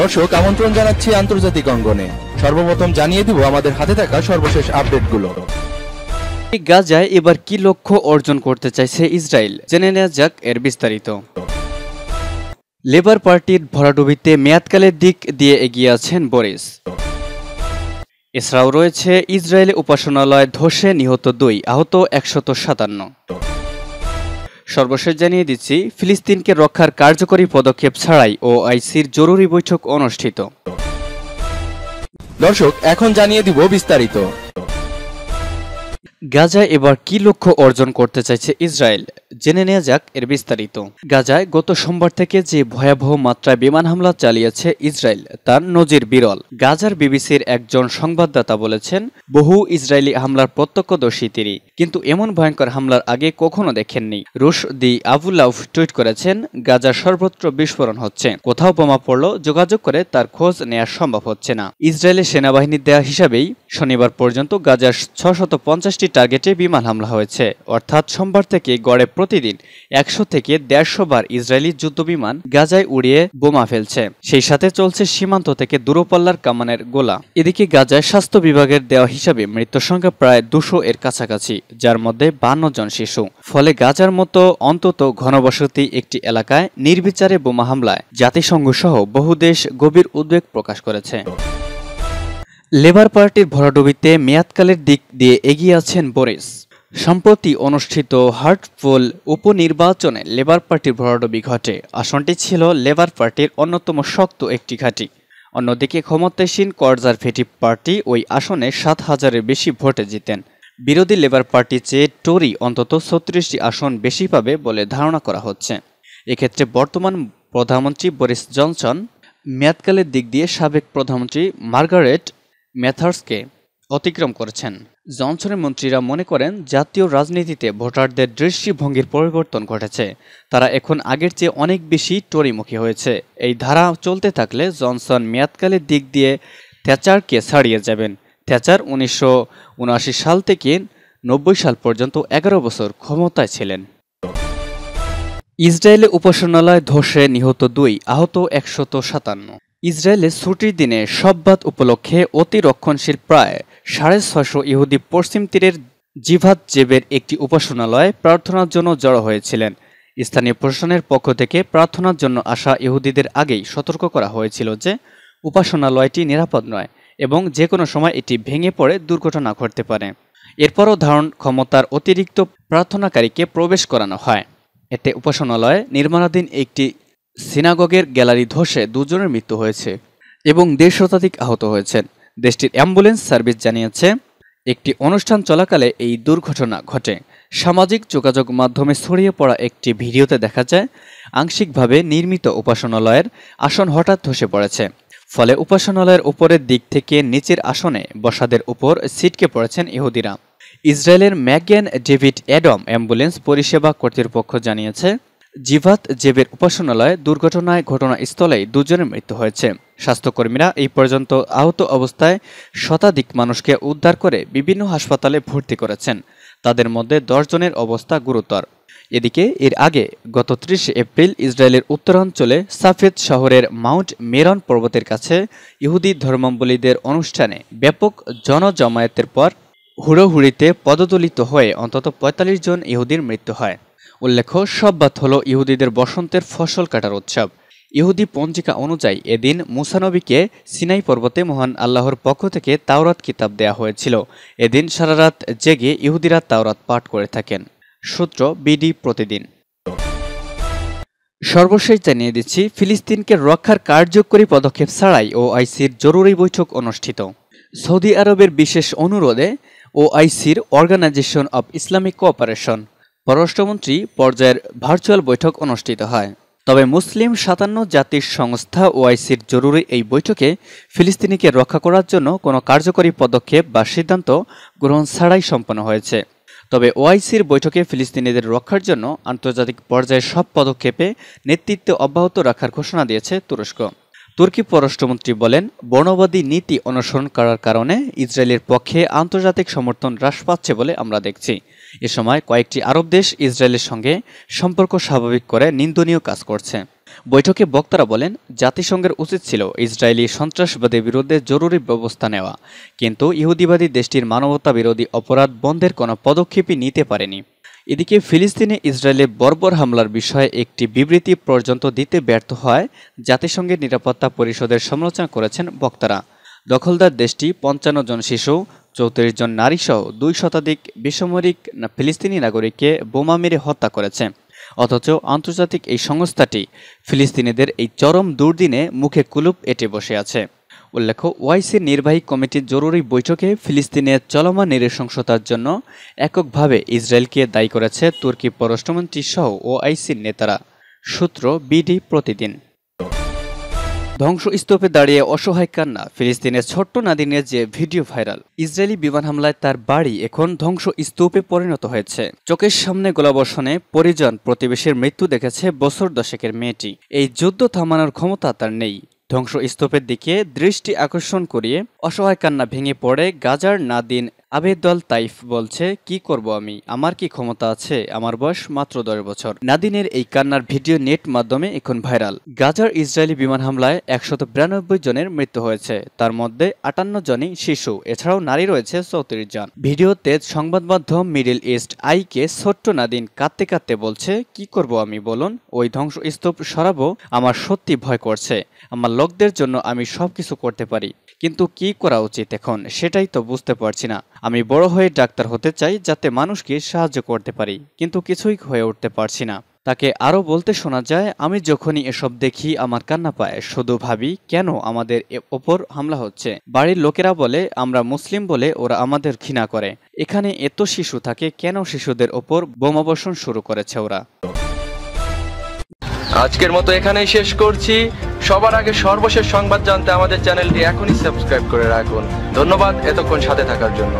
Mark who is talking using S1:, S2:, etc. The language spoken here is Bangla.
S1: দর্শক আমন্ত্রণ জানাচ্ছি আন্তর্জাতিক অঙ্গনে সর্বপ্রথম জানিয়ে দিব আমাদের হাতে থাকা সর্বশেষ আপডেটগুলো গাজায় এবার কি লক্ষ্য অর্জন করতে চাইছে ইসরায়েল জেনে নেওয়া যাক এর বিস্তারিত লেবার পার্টির ভরাডুবিতে মেয়াদকালের দিক দিয়ে এগিয়ে আছেন বরিস এছাড়াও রয়েছে ইসরায়েলি উপাসনালয় ধসে নিহত দুই আহত একশত সাতান্ন সর্বশেষ জানিয়ে দিচ্ছি ফিলিস্তিনকে রক্ষার কার্যকরী পদক্ষেপ ছাড়াই ও আইসির জরুরি বৈঠক অনুষ্ঠিত দর্শক এখন জানিয়ে দিব বিস্তারিত গাজায় এবার কি লক্ষ্য অর্জন করতে চাইছে ইসরায়েল জেনে নেওয়া যাক এর বিস্তারিত গাজায় গত সোমবার থেকে যে ভয়াবহ মাত্রায় বিমান হামলা চালিয়েছে ইসরায়েল তার নজির বিরল গাজার বিবিসির একজন সংবাদদাতা বলেছেন বহু ইসরায়েলি হামলার প্রত্যক্ষদর্শী তিনি কিন্তু এমন ভয়ঙ্কর হামলার আগে কখনো দেখেননি রুশ দি আবুল্লাউফ টুইট করেছেন গাজার সর্বত্র বিস্ফোরণ হচ্ছে কোথাও বোমা পড়ল যোগাযোগ করে তার খোঁজ নেওয়া সম্ভব হচ্ছে না ইসরায়েলের সেনাবাহিনীর দেয়া হিসাবেই শনিবার পর্যন্ত গাজার ছশত পঞ্চাশটি টার্গেটে বিমান হামলা হয়েছে অর্থাৎ সোমবার থেকে গড়ে প্রতিদিন একশো থেকে দেড়শো বার ইসরায়েলি যুদ্ধবিমান গাজায় উড়িয়ে বোমা ফেলছে সেই সাথে চলছে সীমান্ত থেকে দূরপাল্লার কামানের গোলা এদিকে গাজায় স্বাস্থ্য বিভাগের দেওয়া হিসাবে মৃত্যুর সংখ্যা প্রায় দুশো এর কাছাকাছি যার মধ্যে বান্ন জন শিশু ফলে গাজার মতো অন্তত ঘনবসতি একটি এলাকায় নির্বিচারে বোমা হামলায় জাতিসংঘ সহ বহু দেশ গভীর উদ্বেগ প্রকাশ করেছে লেবার পার্টির ভরাডুবিতে মেয়াদকালের দিক দিয়ে এগিয়ে আছেন বোরিস সম্প্রতি অনুষ্ঠিত হার্টফুল উপনির্বাচনে লেবার পার্টির ভরাডুবি ঘটে আসনটি ছিল লেবার পার্টির অন্যতম শক্ত একটি ঘাঁটি অন্যদিকে ক্ষমতাসীন কনজারভেটিভ পার্টি ওই আসনে সাত হাজারের বেশি ভোটে জিতেন বিরোধী লেবার পার্টি চেয়ে টরি অন্তত ছত্রিশটি আসন বেশি পাবে বলে ধারণা করা হচ্ছে এক্ষেত্রে বর্তমান প্রধানমন্ত্রী বোরিস জনসন মেয়াদকালের দিক দিয়ে সাবেক প্রধানমন্ত্রী মার্গারেট ম্যাথার্সকে অতিক্রম করেছেন জনসনের মন্ত্রীরা মনে করেন জাতীয় রাজনীতিতে ভোটারদের দৃষ্টিভঙ্গির পরিবর্তন ঘটেছে তারা এখন আগের চেয়ে অনেক বেশি টরিমুখী হয়েছে এই ধারা চলতে থাকলে জনসন মেয়াদকালের দিক দিয়ে থ্যাচারকে ছাড়িয়ে যাবেন থ্যাচার উনিশশো সাল থেকে নব্বই সাল পর্যন্ত এগারো বছর ক্ষমতায় ছিলেন ইসরায়েলে উপাসনালয় ধসে নিহত দুই আহত একশত সাতান্ন ইসরায়েলে ছুটির দিনে সববাদ উপলক্ষে অতি রক্ষণশীল প্রায় সাড়ে ছশো ইহুদি পশ্চিম তীরের জিভাত জেবের একটি উপাসনালয়ে প্রার্থনার জন্য জড়ো হয়েছিলেন স্থানীয় প্রশাসনের পক্ষ থেকে প্রার্থনার জন্য আসা ইহুদিদের আগেই সতর্ক করা হয়েছিল যে উপাসনালয়টি নিরাপদ নয় এবং যে কোনো সময় এটি ভেঙে পড়ে দুর্ঘটনা ঘটতে পারে এরপরও ধারণ ক্ষমতার অতিরিক্ত প্রার্থনাকারীকে প্রবেশ করানো হয় এতে উপাসনালয়ে নির্মাণাধীন একটি সিনাগগের গ্যালারি ধসে দুজনের মৃত্যু হয়েছে এবং দেড় শতাধিক আহত হয়েছেন দেশটির অ্যাম্বুলেন্স সার্ভিস জানিয়েছে একটি অনুষ্ঠান চলাকালে এই দুর্ঘটনা ঘটে সামাজিক যোগাযোগ মাধ্যমে ছড়িয়ে পড়া একটি ভিডিওতে দেখা যায় আংশিকভাবে নির্মিত উপাসনালয়ের আসন হঠাৎ ধসে পড়েছে ফলে উপাসনালয়ের উপরের দিক থেকে নিচের আসনে বসাদের উপর ছিটকে পড়েছেন ইহুদিরা ইসরায়েলের ম্যাগেন ডেভিড অ্যাডম অ্যাম্বুলেন্স পরিষেবা কর্তৃপক্ষ জানিয়েছে জিভাত জেবের উপাসনালয়ে দুর্ঘটনায় ঘটনাস্থলেই দুজনের মৃত্যু হয়েছে স্বাস্থ্যকর্মীরা এই পর্যন্ত আহত অবস্থায় শতাধিক মানুষকে উদ্ধার করে বিভিন্ন হাসপাতালে ভর্তি করেছেন তাদের মধ্যে দশজনের অবস্থা গুরুতর এদিকে এর আগে গত ত্রিশে এপ্রিল ইসরায়েলের উত্তরাঞ্চলে সাফেদ শহরের মাউন্ট মেরন পর্বতের কাছে ইহুদি ধর্মাবলীদের অনুষ্ঠানে ব্যাপক জনজমায়েতের পর হুড়োহুড়িতে পদদলিত হয়ে অন্তত ৪৫ জন ইহুদির মৃত্যু হয় উল্লেখ্য সব্বাত হল ইহুদিদের বসন্তের ফসল কাটার উৎসব ইহুদি পঞ্জিকা অনুযায়ী এদিন মুসানবীকে সিনাই পর্বতে মহান আল্লাহর পক্ষ থেকে তাওরাত কিতাব দেয়া হয়েছিল এদিন সারারাত জেগে ইহুদিরা তাওরাত পাঠ করে থাকেন সূত্র বিডি প্রতিদিন সর্বশেষ জানিয়ে দিচ্ছি ফিলিস্তিনকে রক্ষার কার্যকরী পদক্ষেপ ছাড়াই ও আইসির জরুরি বৈঠক অনুষ্ঠিত সৌদি আরবের বিশেষ অনুরোধে ও আইসির অর্গানাইজেশন অব ইসলামিক কোঅপারেশন পররাষ্ট্রমন্ত্রী পর্যায়ের ভার্চুয়াল বৈঠক অনুষ্ঠিত হয় তবে মুসলিম সাতান্ন জাতির সংস্থা ওআইসির জরুরি এই বৈঠকে ফিলিস্তিনিকে রক্ষা করার জন্য কোনো কার্যকরী পদক্ষেপ বা সিদ্ধান্ত গ্রহণ ছাড়াই সম্পন্ন হয়েছে তবে ওআইসির বৈঠকে ফিলিস্তিনিদের রক্ষার জন্য আন্তর্জাতিক পর্যায়ে সব পদক্ষেপে নেতৃত্ব অব্যাহত রাখার ঘোষণা দিয়েছে তুরস্ক তুর্কি পররাষ্ট্রমন্ত্রী বলেন বর্ণবাদী নীতি অনুসরণ করার কারণে ইসরায়েলের পক্ষে আন্তর্জাতিক সমর্থন হ্রাস পাচ্ছে বলে আমরা দেখছি এ সময় কয়েকটি আরব দেশ ইসরায়েলের সঙ্গে সম্পর্ক স্বাভাবিক করে নিন্দনীয় কাজ করছে বৈঠকে বক্তারা বলেন জাতিসংঘের উচিত ছিল ইসরায়েলি সন্ত্রাসবাদের বিরুদ্ধে জরুরি ব্যবস্থা নেওয়া কিন্তু ইহুদিবাদী দেশটির মানবতা বিরোধী অপরাধ বন্ধের কোনো পদক্ষেপই নিতে পারেনি এদিকে ফিলিস্তিনে ইসরায়েলে বর্বর হামলার বিষয়ে একটি বিবৃতি পর্যন্ত দিতে ব্যর্থ হয় জাতিসংঘের নিরাপত্তা পরিষদের সমালোচনা করেছেন বক্তারা দখলদার দেশটি পঞ্চান্ন জন শিশু চৌত্রিশ জন নারীসহ দুই শতাধিক বেসামরিক ফিলিস্তিনি নাগরিককে বোমা মেরে হত্যা করেছে অথচ আন্তর্জাতিক এই সংস্থাটি ফিলিস্তিনিদের এই চরম দুর্দিনে মুখে কুলুপ এঁটে বসে আছে উল্লেখ্য ওয়াইসির নির্বাহী কমিটির জরুরি বৈঠকে ফিলিস্তিনের চলমান নিরসংসতার জন্য এককভাবে ইসরায়েলকে দায়ী করেছে তুর্কি পররাষ্ট্রমন্ত্রী সহ ওআইসির নেতারা সূত্র বিডি প্রতিদিন ধ্বংসস্তূপে দাঁড়িয়ে অসহায় কান্না ফিলিস্তিনের ছোট্ট নাদিনের যে ভিডিও ভাইরাল ইসরায়েলি বিমান হামলায় তার বাড়ি এখন ধ্বংসস্তূপে পরিণত হয়েছে চোখের সামনে গোলাবর্ষণে পরিজন প্রতিবেশীর মৃত্যু দেখেছে বছর দশেকের মেয়েটি এই যুদ্ধ থামানোর ক্ষমতা তার নেই ধ্বংস স্তূপের দিকে দৃষ্টি আকর্ষণ করিয়ে অসহায় কান্না ভেঙে পড়ে গাজার নাদিন আবেদ দল তাইফ বলছে কি করব আমি আমার কি ক্ষমতা আছে আমার বয়স মাত্র দশ বছর নাদিনের এই কান্নার ভিডিও নেট মাধ্যমে এখন ভাইরাল গাজার ইসরায়েলি বিমান হামলায় একশত বিরানব্বই জনের মৃত্যু হয়েছে তার মধ্যে আটান্ন জনই শিশু এছাড়াও নারী রয়েছে চৌত্রিশ জন ভিডিওতে সংবাদ মাধ্যম মিডিল ইস্ট আইকে ছোট্ট নাদিন কাঁদতে কাঁদতে বলছে কি করব আমি বলুন ওই ধ্বংসস্তূপ সরাবো আমার সত্যি ভয় করছে আমার লোকদের জন্য আমি সব কিছু করতে পারি কিন্তু কি করা উচিত এখন সেটাই তো বুঝতে পারছি না আমি বড় হয়ে ডাক্তার হতে চাই যাতে মানুষকে সাহায্য করতে পারি কিন্তু কিছুই হয়ে উঠতে পারছি না তাকে আরও বলতে শোনা যায় আমি যখনই এসব দেখি আমার কান্না পায় শুধু ভাবি কেন আমাদের ওপর হামলা হচ্ছে বাড়ির লোকেরা বলে আমরা মুসলিম বলে ওরা আমাদের ঘৃণা করে এখানে এত শিশু থাকে কেন শিশুদের ওপর বোমাবর্ষণ শুরু করেছে ওরা আজকের মতো এখানেই শেষ করছি সবার আগে সর্বশেষ সংবাদ জানতে আমাদের চ্যানেলটি এখনই সাবস্ক্রাইব করে রাখুন ধন্যবাদ এতক্ষণ সাথে থাকার জন্য